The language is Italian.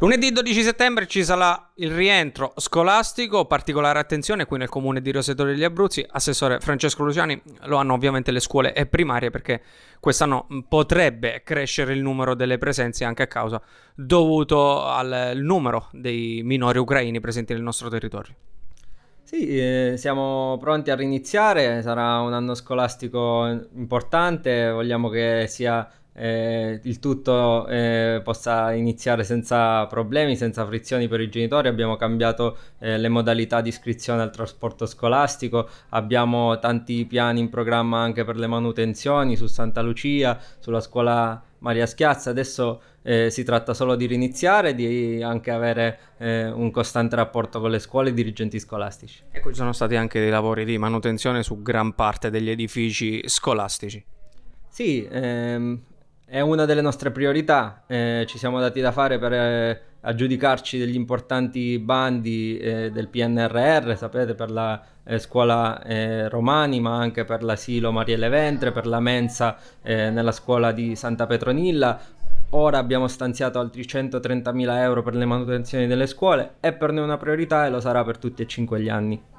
Lunedì 12 settembre ci sarà il rientro scolastico, particolare attenzione qui nel comune di Rosetore degli Abruzzi, assessore Francesco Luciani, lo hanno ovviamente le scuole primarie perché quest'anno mm, potrebbe crescere il numero delle presenze anche a causa dovuto al numero dei minori ucraini presenti nel nostro territorio. Sì, eh, siamo pronti a riniziare, sarà un anno scolastico importante, vogliamo che sia eh, il tutto eh, possa iniziare senza problemi, senza frizioni per i genitori. Abbiamo cambiato eh, le modalità di iscrizione al trasporto scolastico, abbiamo tanti piani in programma anche per le manutenzioni su Santa Lucia, sulla scuola Maria Schiazza. Adesso eh, si tratta solo di riniziare, di anche avere eh, un costante rapporto con le scuole e i dirigenti scolastici. Ecco, ci sono stati anche dei lavori di manutenzione su gran parte degli edifici scolastici. Sì, ehm, è una delle nostre priorità, eh, ci siamo dati da fare per eh, aggiudicarci degli importanti bandi eh, del PNRR, sapete, per la eh, scuola eh, Romani, ma anche per l'asilo Marielle Ventre, per la mensa eh, nella scuola di Santa Petronilla. Ora abbiamo stanziato altri 130.000 euro per le manutenzioni delle scuole, è per noi una priorità e lo sarà per tutti e cinque gli anni.